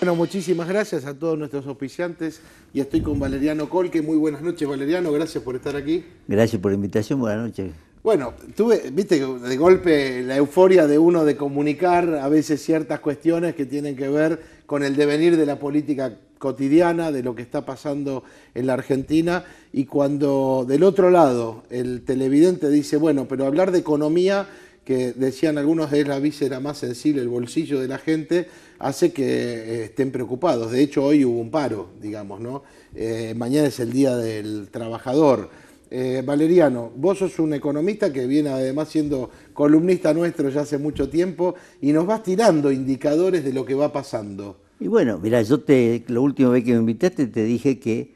Bueno, muchísimas gracias a todos nuestros auspiciantes y estoy con Valeriano Colque. Muy buenas noches, Valeriano, gracias por estar aquí. Gracias por la invitación, buenas noches. Bueno, tuve, viste, de golpe la euforia de uno de comunicar a veces ciertas cuestiones que tienen que ver con el devenir de la política cotidiana, de lo que está pasando en la Argentina, y cuando del otro lado el televidente dice, bueno, pero hablar de economía, que decían algunos es la víscera más sensible, el bolsillo de la gente, hace que eh, estén preocupados. De hecho, hoy hubo un paro, digamos, ¿no? Eh, mañana es el Día del Trabajador. Eh, Valeriano, vos sos un economista que viene además siendo columnista nuestro ya hace mucho tiempo y nos vas tirando indicadores de lo que va pasando. Y bueno, mira, yo te, la última vez que me invitaste te dije que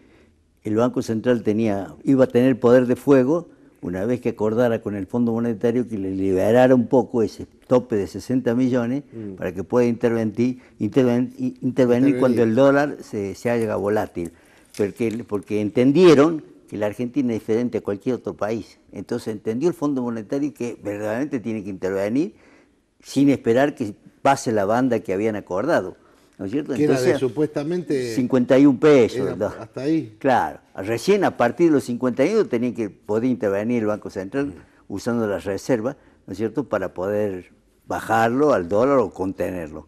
el Banco Central tenía, iba a tener poder de fuego una vez que acordara con el Fondo Monetario que le liberara un poco ese tope de 60 millones mm. para que pueda intervenir, intervenir, cuando el dólar se, se, haga volátil, porque, porque entendieron que la Argentina es diferente a cualquier otro país. Entonces entendió el Fondo Monetario que verdaderamente tiene que intervenir sin esperar que pase la banda que habían acordado. ¿no es cierto? Entonces, supuestamente... 51 pesos. Hasta ahí. Claro. Recién a partir de los 51 tenía que, poder intervenir el Banco Central mm. usando las reservas, ¿no es cierto?, para poder bajarlo al dólar o contenerlo.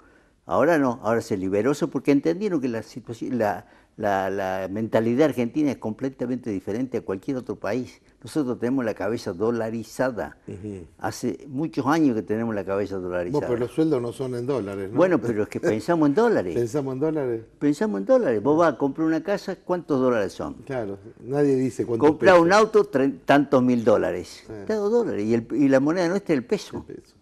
Ahora no, ahora se liberó eso porque entendieron que la, situación, la, mentalidad argentina es completamente diferente a cualquier otro país. Nosotros tenemos la cabeza dolarizada. Hace muchos años que tenemos la cabeza dolarizada. No, pero los sueldos no son en dólares, ¿no? Bueno, pero es que pensamos en dólares. pensamos en dólares. Pensamos en dólares. Vos vas a comprar una casa, ¿cuántos dólares son? Claro, nadie dice cuántos. Comprar un auto, tantos mil dólares. Tantos dólares. Y, la moneda nuestra es el peso. El peso.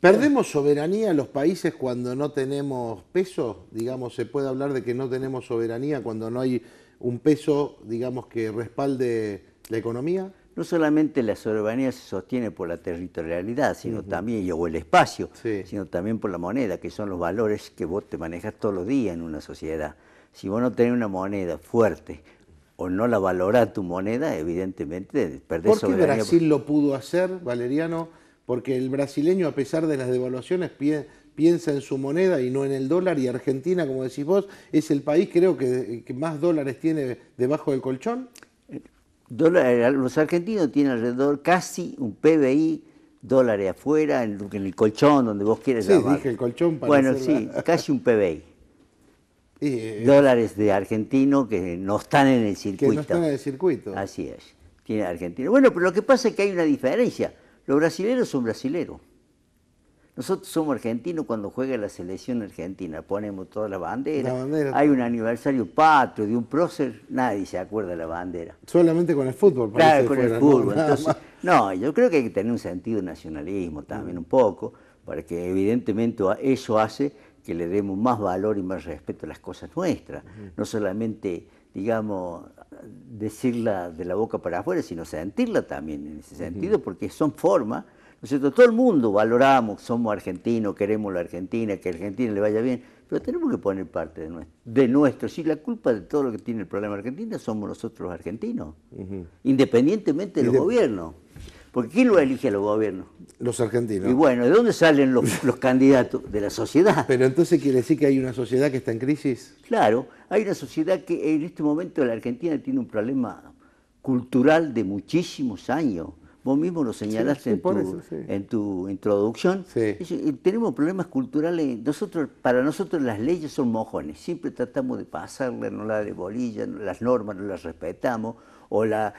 ¿Perdemos soberanía los países cuando no tenemos peso? Digamos, ¿se puede hablar de que no tenemos soberanía cuando no hay un peso, digamos, que respalde la economía? No solamente la soberanía se sostiene por la territorialidad, sino también, o el espacio, sino también por la moneda, que son los valores que vos te manejas todos los días en una sociedad. Si vos no tenés una moneda fuerte, o no la valorás tu moneda, evidentemente perdés ¿Por qué Brasil lo pudo hacer, Valeriano? porque el brasileño, a pesar de las devaluaciones, piensa en su moneda y no en el dólar, y Argentina, como decís vos, es el país creo que, más dólares tiene debajo del colchón. Los argentinos tienen alrededor casi un PBI dólares afuera, en el colchón, donde vos quieres sí, dije el colchón para Bueno, sí, casi un PBI. Eh, dólares de argentino que no están en el circuito. Que no están en el circuito. Así es, tiene argentino. Bueno, pero lo que pasa es que hay una diferencia. Los brasileros son brasileros. Nosotros somos argentinos cuando juega la selección argentina, ponemos toda la bandera. Hay un aniversario patrio de un prócer, nadie se acuerda de la bandera. Solamente con el fútbol, parece Claro, con fútbol. ¿no? no, yo creo que hay que tener un sentido de nacionalismo también un poco, para que evidentemente eso hace que le demos más valor y más respeto a las cosas nuestras, no solamente digamos, decirla de la boca para afuera, sino sentirla también en ese sentido, porque son formas, nosotros Todo el mundo valoramos, somos argentinos, queremos la Argentina, que a Argentina le vaya bien, pero tenemos que poner parte de nuestro. De Si la culpa de todo lo que tiene el problema argentino somos nosotros los argentinos, independientemente del gobierno porque ¿quién lo elige a los gobiernos? Los argentinos. Y bueno, ¿de dónde salen los, candidatos? De la sociedad. Pero entonces quiere decir que hay una sociedad que está en crisis. Claro, hay una sociedad que en este momento la Argentina tiene un problema cultural de muchísimos años. Vos mismo lo señalaste en, tu, introducción. Eh, tenemos problemas culturales. Nosotros, para nosotros las leyes son mojones. Siempre tratamos de pasarle no la de bolilla, las normas no las respetamos o la,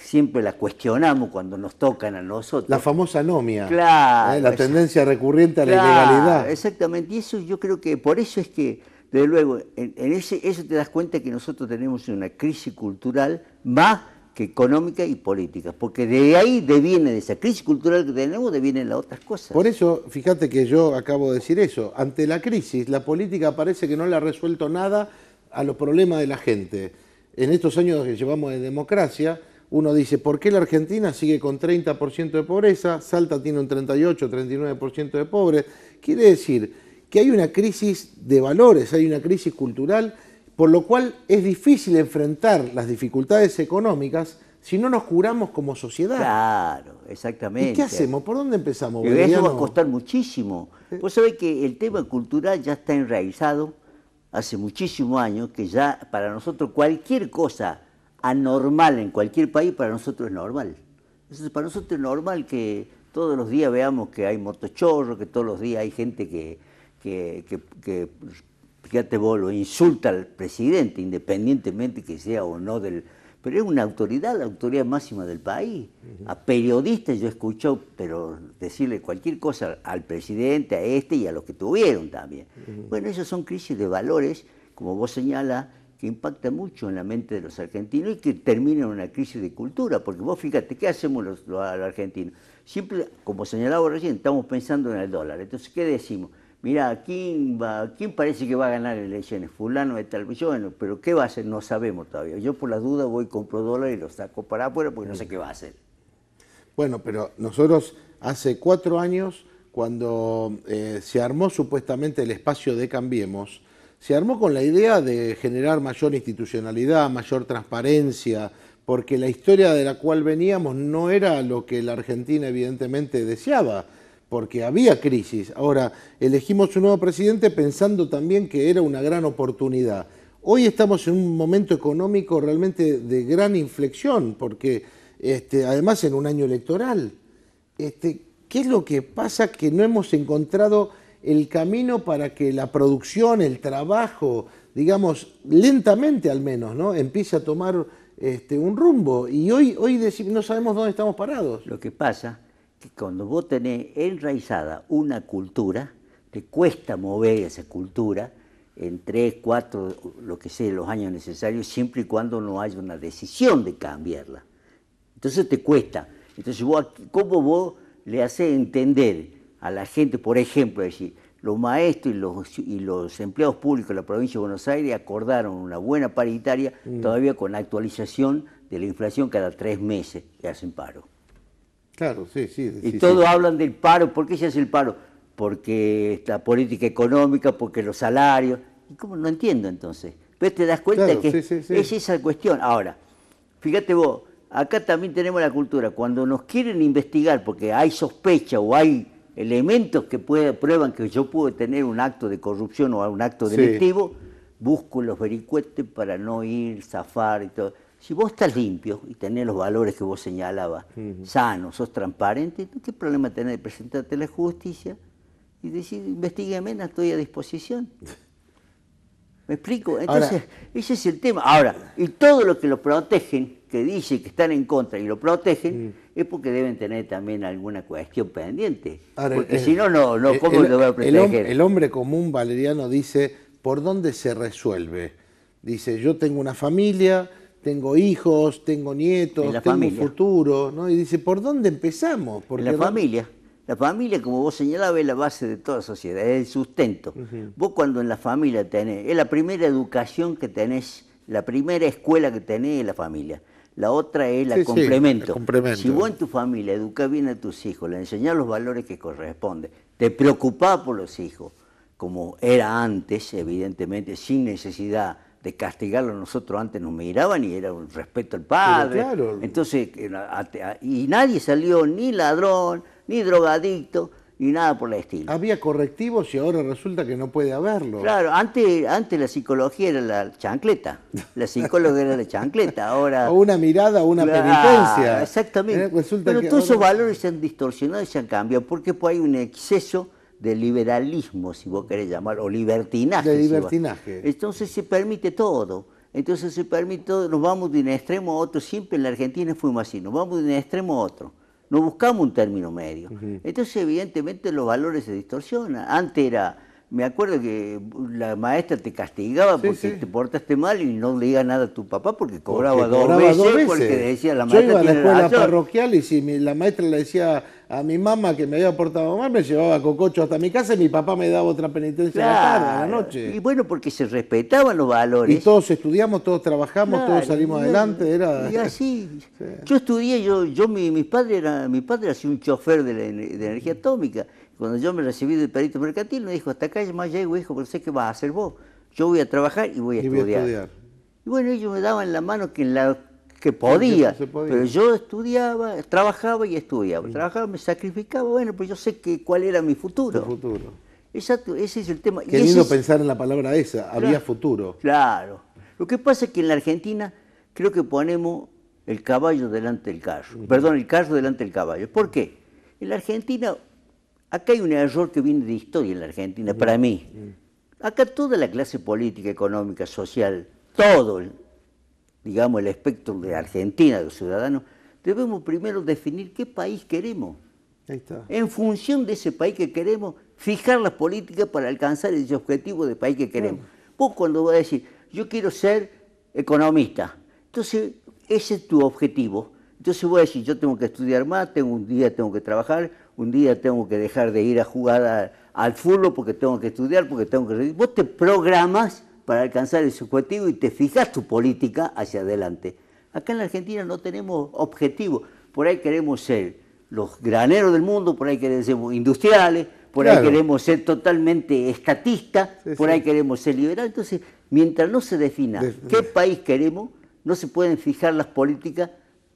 siempre la cuestionamos cuando nos tocan a nosotros. La famosa anomia. ¿eh? Claro. La tendencia recurrente a la ilegalidad. Exactamente. Y eso yo creo que, por eso es que, de luego, en, ese, eso te das cuenta que nosotros tenemos una crisis cultural más que económica y política, porque de ahí deviene, de esa crisis cultural que tenemos, devienen las otras cosas. Por eso, fíjate que yo acabo de decir eso, ante la crisis la política parece que no le ha resuelto nada a los problemas de la gente en estos años que llevamos de democracia, uno dice, ¿por qué la Argentina sigue con 30% de pobreza? Salta tiene un 38, 39% de pobres. Quiere decir que hay una crisis de valores, hay una crisis cultural, por lo cual es difícil enfrentar las dificultades económicas si no nos curamos como sociedad. Claro, exactamente. ¿Y qué hacemos? ¿Por dónde empezamos? eso va a costar muchísimo. Eh. Vos sabés que el tema cultural ya está enraizado hace muchísimos años que ya para nosotros cualquier cosa anormal en cualquier país, para nosotros es normal. para nosotros es normal que todos los días veamos que hay motochorros, que todos los días hay gente que, fíjate vos, insulta al presidente, independientemente que sea o no del, pero es una autoridad, la autoridad máxima del país. A periodistas yo escucho, pero decirle cualquier cosa al presidente, a este y a los que tuvieron también. Bueno, esas son crisis de valores, como vos señala que impacta mucho en la mente de los argentinos y que terminan en una crisis de cultura, porque vos fíjate, ¿qué hacemos los argentinos? Siempre, como señalaba recién, estamos pensando en el dólar. Entonces, ¿qué decimos? mira, ¿quién, parece que va a ganar elecciones? Fulano de tal. Yo, bueno, pero ¿qué va a hacer? No sabemos todavía. Yo por la duda voy, compro dólares y los saco para afuera porque no sé mm. qué va a hacer. Bueno, pero nosotros hace cuatro años, cuando eh, se armó supuestamente el espacio de Cambiemos, se armó con la idea de generar mayor institucionalidad, mayor transparencia, porque la historia de la cual veníamos no era lo que la Argentina evidentemente deseaba porque había crisis. Ahora, elegimos un nuevo presidente pensando también que era una gran oportunidad. Hoy estamos en un momento económico realmente de gran inflexión, porque este, además en un año electoral. Este, ¿Qué es lo que pasa que no hemos encontrado el camino para que la producción, el trabajo, digamos, lentamente al menos, ¿no? empiece a tomar este, un rumbo? Y hoy, hoy no sabemos dónde estamos parados. Lo que pasa que cuando vos tenés enraizada una cultura, te cuesta mover esa cultura en tres, cuatro, lo que sea, los años necesarios, siempre y cuando no haya una decisión de cambiarla. Entonces te cuesta. Entonces, vos, ¿cómo vos le haces entender a la gente, por ejemplo, decir, los maestros y los, y los empleados públicos de la provincia de Buenos Aires acordaron una buena paritaria mm. todavía con la actualización de la inflación cada tres meses que hacen paro. Claro, sí, sí. Y todos hablan del paro. ¿Por qué se hace el paro? Porque la política económica, porque los salarios. ¿Y cómo? No entiendo entonces. Pero te das cuenta que es esa cuestión. Ahora, fíjate vos, acá también tenemos la cultura. Cuando nos quieren investigar porque hay sospecha o hay elementos que prueban que yo puedo tener un acto de corrupción o un acto delictivo, busco los vericuetes para no ir, zafar y todo. Si vos estás limpio y tenés los valores que vos señalabas, sanos, sano, sos transparente, ¿qué problema tenés de presentarte a la justicia y decir, investigueme, estoy a disposición? ¿Me explico? Entonces, ese es el tema. Ahora, y todo lo que lo protegen, que dice que están en contra y lo protegen, es porque deben tener también alguna cuestión pendiente. porque si no, no, no ¿cómo lo va a proteger? el hombre común valeriano dice, ¿por dónde se resuelve? Dice, yo tengo una familia tengo hijos, tengo nietos, tengo futuro, ¿no? Y dice, ¿por dónde empezamos? Porque la familia. La familia, como vos señalabas, es la base de toda sociedad, es el sustento. Vos cuando en la familia tenés, es la primera educación que tenés, la primera escuela que tenés es la familia. La otra es la complemento. complemento. Si vos en tu familia educás bien a tus hijos, le enseñás los valores que corresponden, te preocupás por los hijos, como era antes, evidentemente, sin necesidad de castigarlo nosotros antes nos miraban y era un respeto al padre. Entonces, eh, y nadie salió ni ladrón, ni drogadicto, ni nada por el estilo. Había correctivos y ahora resulta que no puede haberlo. Claro, antes, antes la psicología era la chancleta, la psicóloga era la chancleta, ahora... O una mirada, una penitencia. Exactamente. Eh, Pero todos esos valores se han distorsionado y se han cambiado, porque pues, hay un exceso de liberalismo, si vos querés llamar, o libertinaje. De libertinaje. Entonces se permite todo. Entonces se permite todo, nos vamos de un extremo a otro, siempre en la Argentina fuimos así, nos vamos de un extremo a otro, no buscamos un término medio. Entonces evidentemente los valores se distorsionan. Antes era me acuerdo que la maestra te castigaba porque te portaste mal y no le diga nada a tu papá porque cobraba, dos, veces porque decía Yo iba a la escuela parroquial y si la maestra le decía a mi mamá que me había portado mal, me llevaba cococho hasta mi casa y mi papá me daba otra penitencia la tarde, a la noche. Y bueno, porque se respetaban los valores. Y todos estudiamos, todos trabajamos, todos salimos adelante. era... Y así. Yo estudié, yo, yo mi, mi padre era, mi padre hacía un chofer de, de energía atómica. Cuando yo me recibí del perito mercantil, me dijo, hasta acá más llego, hijo, porque sé que vas a hacer vos. Yo voy a trabajar y voy a, estudiar. Y bueno, ellos me daban la mano que, la, que podía, pero yo estudiaba, trabajaba y estudiaba. Trabajaba, me sacrificaba, bueno, pues yo sé que cuál era mi futuro. futuro. Exacto, ese es el tema. Queriendo pensar en la palabra esa, había futuro. Claro. Lo que pasa es que en la Argentina creo que ponemos el caballo delante del carro. Perdón, el carro delante del caballo. ¿Por qué? En la Argentina Acá hay un error que viene de historia en la Argentina, para mí. Mm. Acá toda la clase política, económica, social, todo, el, digamos, el espectro de Argentina, de los ciudadanos, debemos primero definir qué país queremos. En función de ese país que queremos, fijar las políticas para alcanzar ese objetivo de país que queremos. Vos cuando voy a decir, yo quiero ser economista, entonces ese es tu objetivo. Entonces voy a decir, yo tengo que estudiar más, tengo un día tengo que trabajar, un día tengo que dejar de ir a jugar al fútbol porque tengo que estudiar, porque tengo que... Vos te programas para alcanzar ese objetivo y te fijas tu política hacia adelante. Acá en la Argentina no tenemos objetivo. Por ahí queremos ser los graneros del mundo, por ahí queremos ser industriales, por ahí queremos ser totalmente estatistas, por ahí queremos ser liberales. Entonces, mientras no se defina qué país queremos, no se pueden fijar las políticas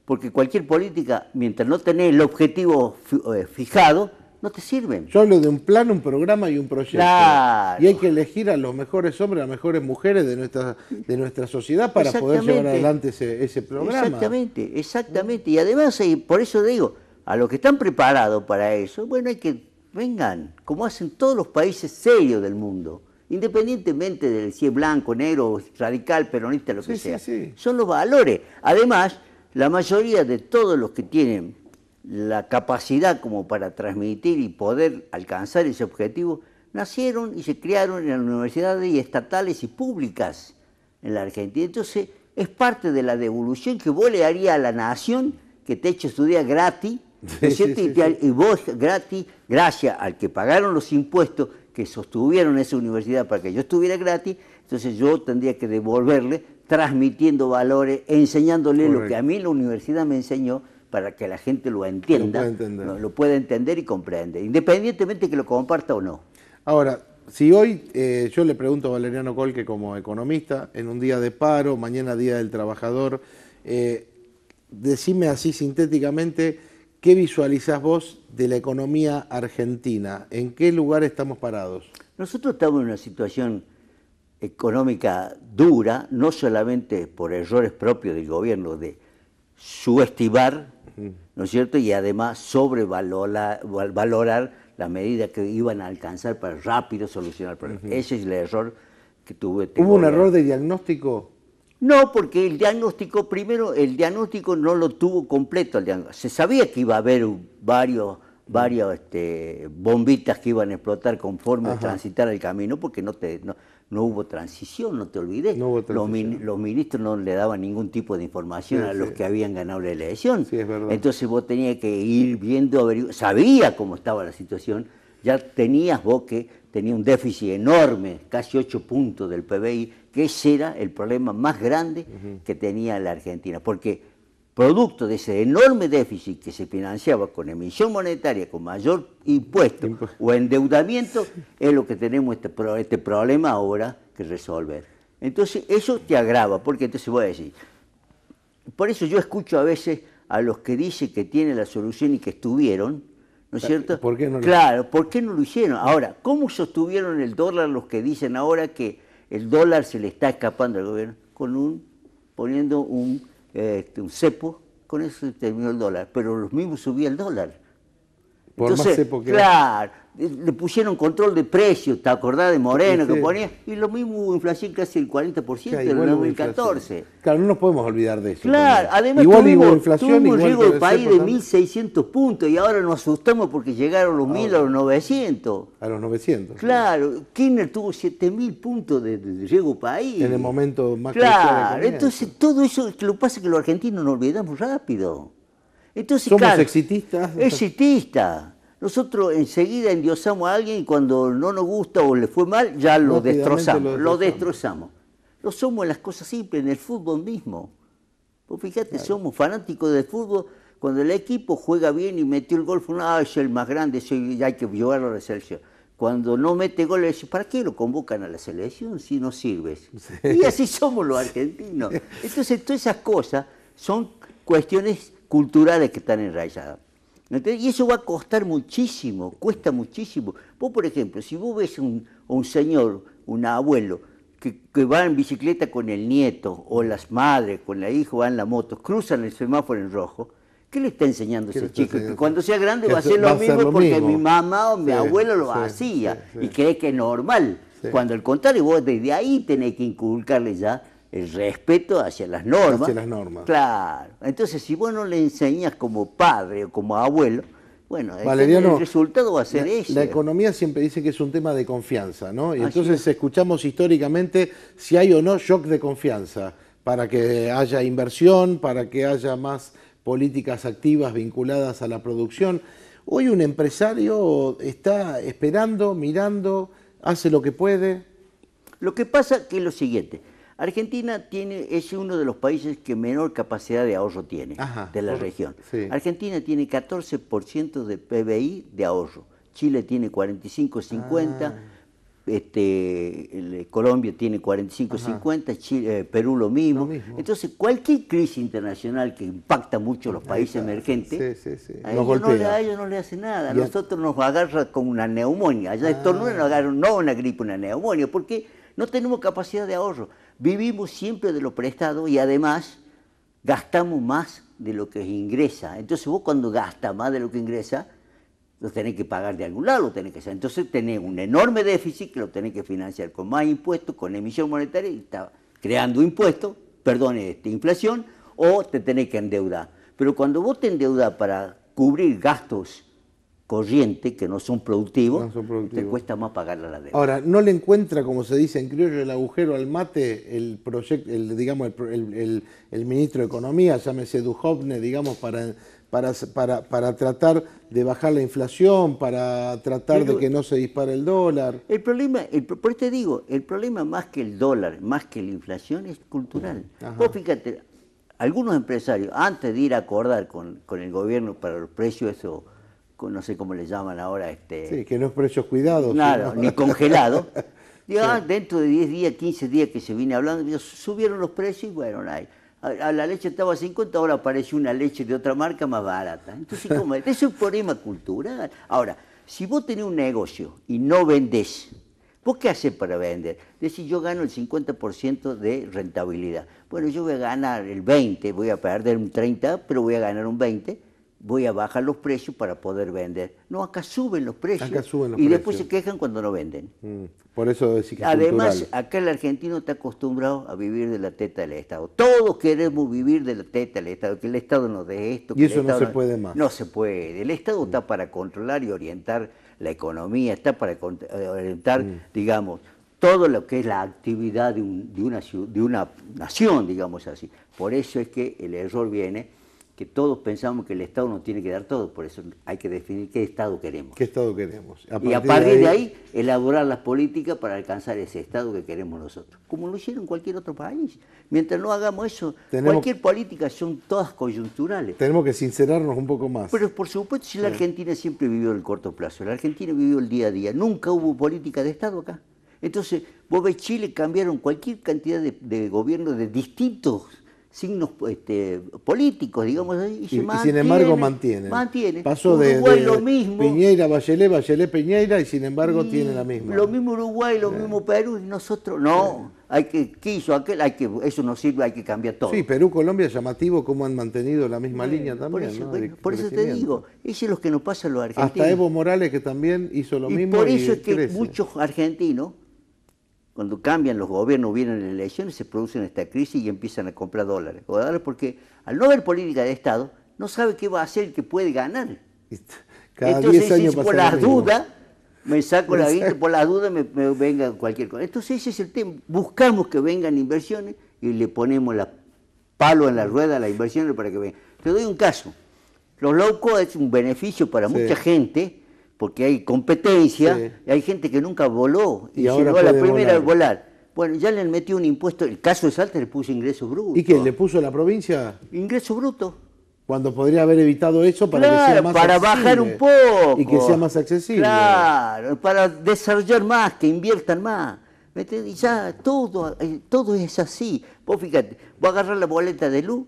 porque cualquier política, mientras no tenés el objetivo eh, fijado, no te sirve. Solo de un plan, un programa y un proyecto. Y hay que elegir a los mejores hombres, a las mejores mujeres de nuestra, de nuestra sociedad para poder llevar adelante ese, ese programa. Exactamente, exactamente. Y además, eh, por eso digo, a los que están preparados para eso, bueno, hay que vengan, como hacen todos los países serios del mundo, independientemente de si es blanco, negro, radical, peronista, lo que sea. Son los valores. Además, la mayoría de todos los que tienen la capacidad como para transmitir y poder alcanzar ese objetivo, nacieron y se criaron en universidades estatales y públicas en la Argentina. Entonces, es parte de la devolución que vos le harías a la nación que te hecho estudiar gratis, y vos gratis, gracias al que pagaron los impuestos que sostuvieron esa universidad para que yo estuviera gratis, entonces yo tendría que devolverle transmitiendo valores, enseñándole lo que a mí la universidad me enseñó para que la gente lo entienda, lo, pueda entender y comprender, independientemente que lo comparta o no. Ahora, si hoy eh, yo le pregunto a Valeriano Colque como economista, en un día de paro, mañana día del trabajador, eh, decime así sintéticamente, ¿qué visualizás vos de la economía argentina? ¿En qué lugar estamos parados? Nosotros estamos en una situación económica dura, no solamente por errores propios del gobierno de subestimar, ¿no es cierto? Y además sobrevalorar valorar la medida que iban a alcanzar para rápido solucionar el problema. Ese es el error que tuve. ¿Hubo un error de diagnóstico? No, porque el diagnóstico, primero, el diagnóstico no lo tuvo completo. se sabía que iba a haber varios varias este, bombitas que iban a explotar conforme transitar el camino, porque no, te, no, hubo transición, no te olvides. los, ministros no le daban ningún tipo de información a los que habían ganado la elección. Entonces vos tenías que ir viendo, sabía cómo estaba la situación, ya tenías vos que tenía un déficit enorme, casi 8 puntos del PBI, que ese era el problema más grande que tenía la Argentina, porque producto de ese enorme déficit que se financiaba con emisión monetaria, con mayor impuesto, o endeudamiento, es lo que tenemos este, este problema ahora que resolver. Entonces, eso te agrava, porque entonces voy a decir, por eso yo escucho a veces a los que dicen que tienen la solución y que estuvieron, ¿no es eh, cierto? ¿Por qué no lo claro, ¿por qué no lo hicieron? Ahora, ¿cómo sostuvieron el dólar los que dicen ahora que el dólar se le está escapando al gobierno? Con un, poniendo un este, un cepo, con eso terminó el dólar, pero los mismos subían el dólar. Por Entonces, más cepo que claro, le pusieron control de precios, ¿te acordás de Moreno que ponía? Y lo mismo hubo inflación casi el 40% en el 2014. Claro, no nos podemos olvidar de eso. Claro, además tuvimos, inflación, riesgo de país de 1.600 puntos y ahora nos asustamos porque llegaron los 1.000 a los 900. A los 900. Claro, Kirchner tuvo 7.000 puntos de, de país. En el momento más Claro, entonces todo eso, lo que pasa es que los argentinos nos olvidamos rápido. Entonces, Somos exitistas. Exitistas. Nosotros enseguida endiosamos a alguien y cuando no nos gusta o le fue mal, ya lo destrozamos, lo destrozamos, lo somos en las cosas simples, en el fútbol mismo. Pues fíjate, somos fanáticos del fútbol. Cuando el equipo juega bien y metió el gol, fue, es el más grande, soy, hay que llevarlo a la selección. Cuando no mete gol, ¿para qué lo convocan a la selección si no sirves? Y así somos los argentinos. Entonces, todas esas cosas son cuestiones culturales que están enrayadas y eso va a costar muchísimo, cuesta muchísimo. Vos, por ejemplo, si vos ves un, un señor, un abuelo, que, va en bicicleta con el nieto, o las madres con la hija, van en la moto, cruzan el semáforo en rojo, ¿qué le está enseñando ese chico? Que cuando sea grande va a ser lo mismo porque mi mamá o mi abuelo lo hacía y cree que es normal. Cuando al contrario, vos desde ahí tenés que inculcarle ya el respeto hacia las normas. las normas. Claro. Entonces, si vos no le enseñas como padre o como abuelo, bueno, el resultado va a ser la, La economía siempre dice que es un tema de confianza, ¿no? Y entonces escuchamos históricamente si hay o no shock de confianza para que haya inversión, para que haya más políticas activas vinculadas a la producción. Hoy un empresario está esperando, mirando, hace lo que puede. Lo que pasa que es lo siguiente, Argentina tiene, es uno de los países que menor capacidad de ahorro tiene de la región. Argentina tiene 14% de PBI de ahorro. Chile tiene 45, 50. Ah. Este, eh, Colombia tiene 45, 50, eh, Perú lo mismo. Entonces, cualquier crisis internacional que impacta mucho a los países emergentes, A, ellos no, les le hace nada. A nosotros nos agarra con una neumonía. Allá ah. estornudan, nos agarra no una gripe, una neumonía. ¿Por no tenemos capacidad de ahorro. Vivimos siempre de lo prestado y además gastamos más de lo que ingresa. Entonces vos cuando gastas más de lo que ingresa, lo tenés que pagar de algún lado, lo tenés que hacer. Entonces tenés un enorme déficit que lo tenés que financiar con más impuestos, con emisión monetaria, y está creando impuestos, perdón, este, inflación, o te tenés que endeudar. Pero cuando vos te endeudas para cubrir gastos corriente, que no son productivos, te cuesta más pagar la deuda. Ahora, ¿no le encuentra, como se dice en criollo, el agujero al mate el proyecto, el, digamos, el, el, el, ministro de Economía, llámese Duhovne, digamos, para, para, para, tratar de bajar la inflación, para tratar de que no se dispare el dólar? El problema, el, por eso te digo, el problema más que el dólar, más que la inflación, es cultural. Vos fíjate, algunos empresarios, antes de ir a acordar con, con el gobierno para los precios, eso no sé cómo le llaman ahora. Este, que no es precios cuidados. Claro, ni congelado. Ah, dentro de 10 días, 15 días que se viene hablando, subieron los precios y bueno, ahí. A la leche estaba a 50, ahora aparece una leche de otra marca más barata. Entonces, ¿cómo es? es un problema cultural. Ahora, si vos tenés un negocio y no vendés, ¿vos qué haces para vender? decir yo gano el 50% de rentabilidad. Bueno, yo voy a ganar el 20, voy a perder un 30, pero voy a ganar un 20 voy a bajar los precios para poder vender. No, acá suben los precios y después se quejan cuando no venden. Mm, por eso que Además, acá el argentino está acostumbrado a vivir de la teta del Estado. Todos queremos vivir de la teta del Estado, que el Estado nos dé esto. y eso no se puede más. No se puede. El Estado está mm. para controlar y orientar la economía, está para eh, orientar, mm. digamos, todo lo que es la actividad de, un, de, una, de una nación, digamos así. Por eso es que el error viene que todos pensamos que el Estado nos tiene que dar todo, por eso hay que definir qué Estado queremos. ¿Qué Estado queremos? y a partir de ahí, elaborar las políticas para alcanzar ese Estado que queremos nosotros, como lo hicieron cualquier otro país. Mientras no hagamos eso, cualquier política son todas coyunturales. Tenemos que sincerarnos un poco más. Pero por supuesto, si la Argentina siempre vivió el corto plazo, la Argentina vivió el día a día, nunca hubo política de Estado acá. Entonces, vos ves Chile, cambiaron cualquier cantidad de, de gobiernos de distintos signos este, políticos, digamos Y, sin embargo mantiene. mantiene. Pasó de, Uruguay lo mismo. Piñeira, Bachelet, Bachelet, Piñeira y sin embargo tiene la misma. Lo mismo Uruguay, lo mismo Perú y nosotros no. Hay que, quiso aquel, hay que, eso no sirve, hay que cambiar todo. Sí, Perú, Colombia, es llamativo cómo han mantenido la misma línea también. Por eso, te digo, eso es lo que nos pasa a los argentinos. Hasta Evo Morales que también hizo lo mismo. Por eso es que muchos argentinos cuando cambian los gobiernos, vienen las elecciones, se produce esta crisis y empiezan a comprar dólares. porque al no haber política de Estado, no sabe qué va a hacer y qué puede ganar. Este, cada Entonces, por las dudas, me saco la vista por las dudas me, venga cualquier cosa. Entonces ese es el tema. Buscamos que vengan inversiones y le ponemos la palo en la rueda a las inversiones para que vengan. Te doy un caso. Los low cost es un beneficio para mucha gente porque hay competencia hay gente que nunca voló y, y llegó a la primera a volar. Bueno, ya le metió un impuesto, el caso es Salta le puso ingreso bruto ¿Y qué? ¿Le puso la provincia? Ingreso bruto. Cuando podría haber evitado eso para que sea más para bajar un poco. Y que sea más accesible. Claro, para desarrollar más, que inviertan más. Y ya todo, eh, todo es así. Vos fíjate, voy a agarrar la boleta de luz,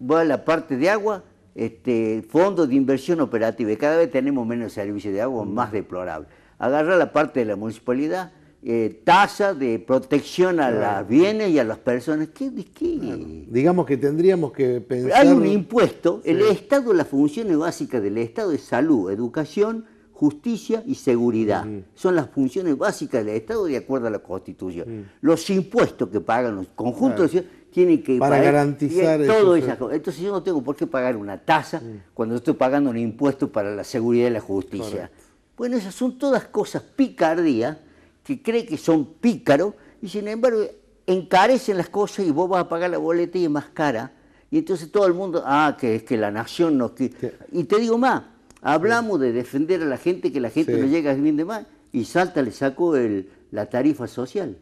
voy a la parte de agua, este, fondos de inversión operativa. Y cada vez tenemos menos servicios de agua, más deplorable. Agarra la parte de la municipalidad, eh, tasa de protección a las los bienes y a las personas. ¿Qué, Digamos que tendríamos que pensar... Hay un impuesto. El Estado, las funciones básicas del Estado es salud, educación, justicia y seguridad. Son las funciones básicas del Estado de acuerdo a la Constitución. Los impuestos que pagan los conjuntos... Eh, tiene que Para garantizar eso. esas cosas. Entonces yo no tengo por qué pagar una tasa cuando estoy pagando un impuesto para la seguridad y la justicia. Bueno, esas son todas cosas picardías que cree que son pícaros y sin embargo encarecen las cosas y vos vas a pagar la boleta y es más cara. Y entonces todo el mundo, ah, que es que la nación nos quiere. Y te digo más, hablamos de defender a la gente, que la gente no llega bien de mal, y salta, le saco la tarifa social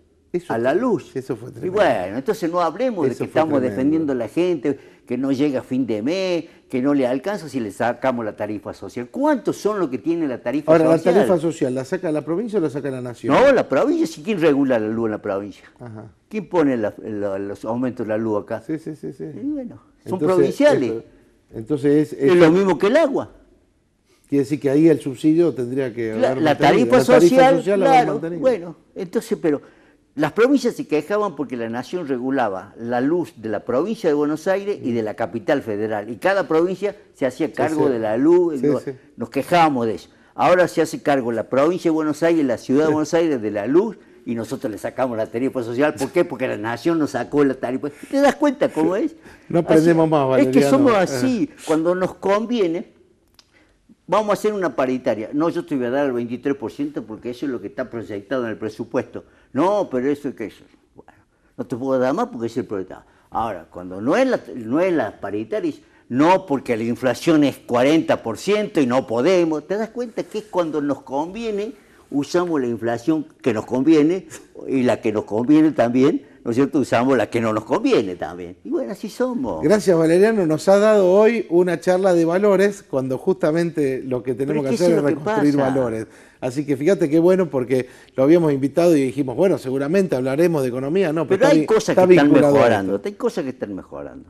a la luz. Eso fue Y bueno, entonces no hablemos de que estamos defendiendo a la gente, que no llega a fin de mes, que no le alcanza si le sacamos la tarifa social. ¿Cuántos son los que tiene la tarifa social? Ahora, ¿la tarifa social la saca la provincia o la saca la nación? No, la provincia, sí. ¿Quién regula la luz en la provincia? Ajá. ¿Quién pone los aumentos de la luz acá? Sí, sí, sí. Y bueno, son provinciales. entonces es, es, lo mismo que el agua. Quiere decir que ahí el subsidio tendría que... La, la, tarifa, la tarifa social, claro, bueno, entonces, pero las provincias se quejaban porque la nación regulaba la luz de la provincia de Buenos Aires y mm. de la capital federal. Y cada provincia se hacía cargo de la luz. nos, quejábamos de eso. Ahora se hace cargo la provincia de Buenos Aires, la ciudad de Buenos Aires de la luz y nosotros le sacamos la tarifa social. ¿Por qué? Porque la nación nos sacó la tarifa. ¿Te das cuenta cómo es? No aprendemos más, Valeriano. Es que somos eh. así. Cuando nos conviene, vamos a hacer una paritaria. No, yo te voy a dar el 23% porque eso es lo que está proyectado en el presupuesto no, pero eso es que eso. Bueno, no te puedo dar más porque es el proletario. Ahora, cuando no es la, no es la paritaria, no porque la inflación es 40% y no podemos. ¿Te das cuenta que es cuando nos conviene, usamos la inflación que nos conviene y la que nos conviene también ¿no cierto?, usamos la que no nos conviene también. Y bueno, así somos. Gracias, Valeriano. Nos ha dado hoy una charla de valores cuando justamente lo que tenemos que hacer es, reconstruir valores. Así que fíjate qué bueno porque lo habíamos invitado y dijimos, bueno, seguramente hablaremos de economía, ¿no? Pero, hay cosas que están mejorando, hay cosas que están mejorando.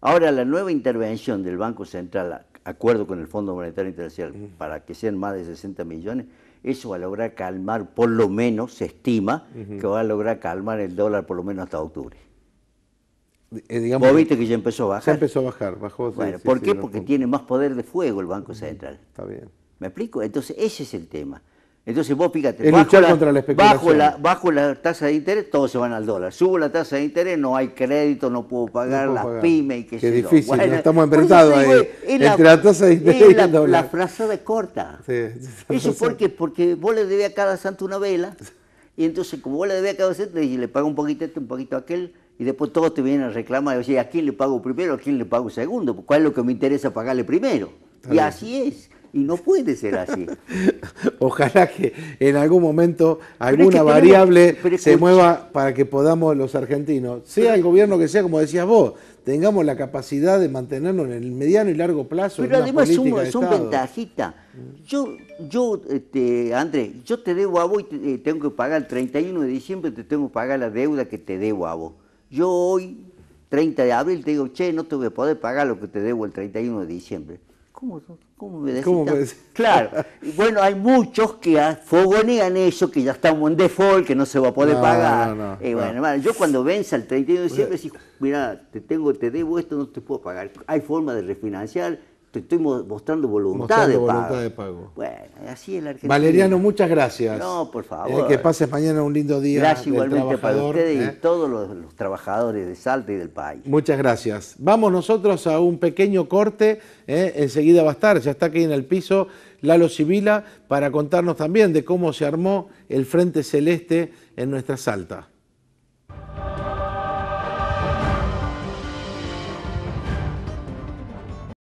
Ahora la nueva intervención del Banco Central, acuerdo con el Fondo Monetario Internacional, mm. para que sean más de 60 millones, eso va a lograr calmar, por lo menos se estima que va a lograr calmar el dólar por lo menos hasta octubre. Eh, eh, ¿Vos viste que ya empezó a bajar? Ya empezó a bajar, bajó. bueno, ¿por qué? Porque tiene más poder de fuego el Banco Central. Está bien. ¿Me explico? Entonces ese es el tema. Entonces vos fíjate, bajo, la, tasa de interés, todos se van al dólar. Subo la tasa de interés, no hay crédito, no puedo pagar la las pymes y que Qué difícil, estamos enfrentados ahí. entre la, tasa de interés y, el dólar. La corta. eso porque, porque vos le debés a cada santo una vela, y entonces como vos le debes a cada santo, le, le pago un poquito este, un poquito aquel, y después todos te vienen a reclamar, y ¿a quién le pago primero, a quién le pago segundo? ¿Cuál es lo que me interesa pagarle primero? y así es y no puede ser así. Ojalá que en algún momento alguna variable se mueva para que podamos los argentinos, sea el gobierno que sea, como decías vos, tengamos la capacidad de mantenernos en el mediano y largo plazo. Pero además son, son ventajita. Yo, yo este, Andrés, yo te debo a vos y eh, tengo que pagar el 31 de diciembre, te tengo que pagar la deuda que te debo a vos. Yo hoy, 30 de abril, te digo, che, no te voy a poder pagar lo que te debo el 31 de diciembre. ¿Cómo, cómo me decís? claro. bueno, hay muchos que fogonean eso, que ya estamos en default, que no se va a poder pagar. yo cuando venza el 31 de diciembre, mira, te, tengo, te debo esto, no te puedo pagar. Hay forma de refinanciar te estoy mostrando voluntad, de, pago. Bueno, así es Valeriano, muchas gracias. No, por favor. Eh, que pases mañana un lindo día. Gracias igualmente para ustedes y ¿eh? todos los, trabajadores de Salta y del país. Muchas gracias. Vamos nosotros a un pequeño corte. ¿eh? enseguida va a estar, ya está aquí en el piso Lalo Sibila para contarnos también de cómo se armó el Frente Celeste en nuestra Salta.